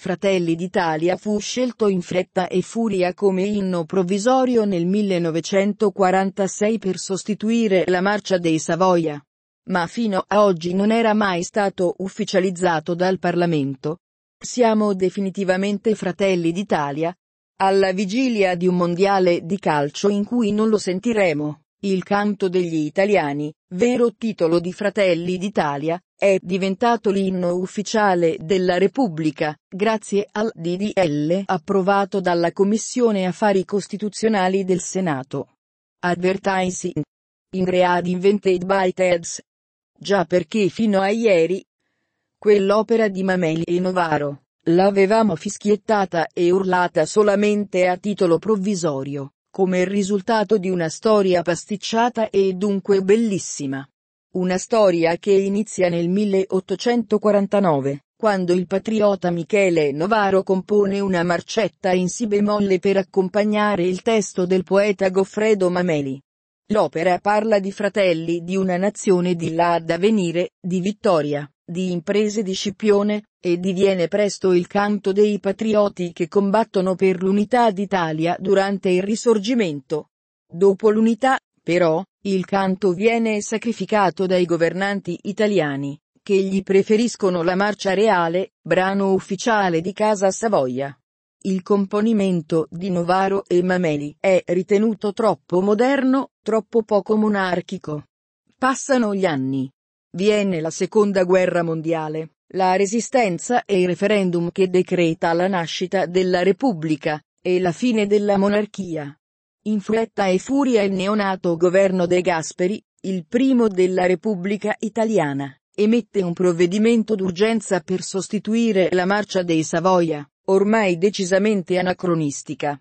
Fratelli d'Italia fu scelto in fretta e furia come inno provvisorio nel 1946 per sostituire la marcia dei Savoia. Ma fino a oggi non era mai stato ufficializzato dal Parlamento. Siamo definitivamente Fratelli d'Italia. Alla vigilia di un mondiale di calcio in cui non lo sentiremo. Il canto degli italiani, vero titolo di Fratelli d'Italia, è diventato l'inno ufficiale della Repubblica, grazie al DDL approvato dalla Commissione Affari Costituzionali del Senato. Advertising. In Ingread invented by TEDS. Già perché fino a ieri, quell'opera di Mameli e Novaro, l'avevamo fischiettata e urlata solamente a titolo provvisorio come il risultato di una storia pasticciata e dunque bellissima. Una storia che inizia nel 1849, quando il patriota Michele Novaro compone una marcetta in si bemolle per accompagnare il testo del poeta Goffredo Mameli. L'opera parla di fratelli di una nazione di là ad avvenire, di vittoria, di imprese di Scipione, e diviene presto il canto dei patrioti che combattono per l'unità d'Italia durante il Risorgimento. Dopo l'unità, però, il canto viene sacrificato dai governanti italiani, che gli preferiscono la marcia reale, brano ufficiale di Casa Savoia il componimento di Novaro e Mameli è ritenuto troppo moderno, troppo poco monarchico. Passano gli anni. Viene la seconda guerra mondiale, la resistenza e il referendum che decreta la nascita della Repubblica, e la fine della monarchia. In fretta e furia il neonato governo De Gasperi, il primo della Repubblica Italiana, emette un provvedimento d'urgenza per sostituire la marcia dei Savoia, ormai decisamente anacronistica.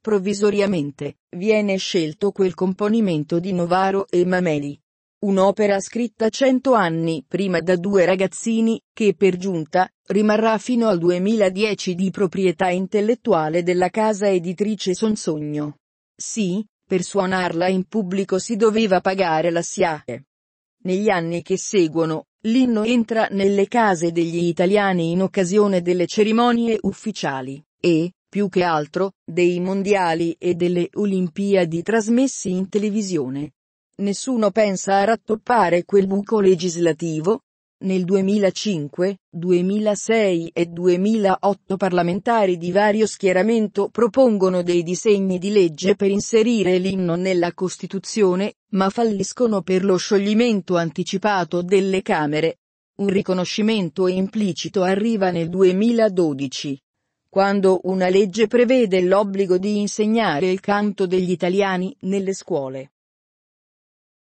Provvisoriamente, viene scelto quel componimento di Novaro e Mameli. Un'opera scritta cento anni prima da due ragazzini, che per giunta, rimarrà fino al 2010 di proprietà intellettuale della casa editrice Sonsogno. Sì, per suonarla in pubblico si doveva pagare la SIAE. Negli anni che seguono, l'inno entra nelle case degli italiani in occasione delle cerimonie ufficiali, e, più che altro, dei mondiali e delle Olimpiadi trasmessi in televisione. Nessuno pensa a rattoppare quel buco legislativo, nel 2005, 2006 e 2008 parlamentari di vario schieramento propongono dei disegni di legge per inserire l'inno nella Costituzione, ma falliscono per lo scioglimento anticipato delle Camere. Un riconoscimento implicito arriva nel 2012, quando una legge prevede l'obbligo di insegnare il canto degli italiani nelle scuole.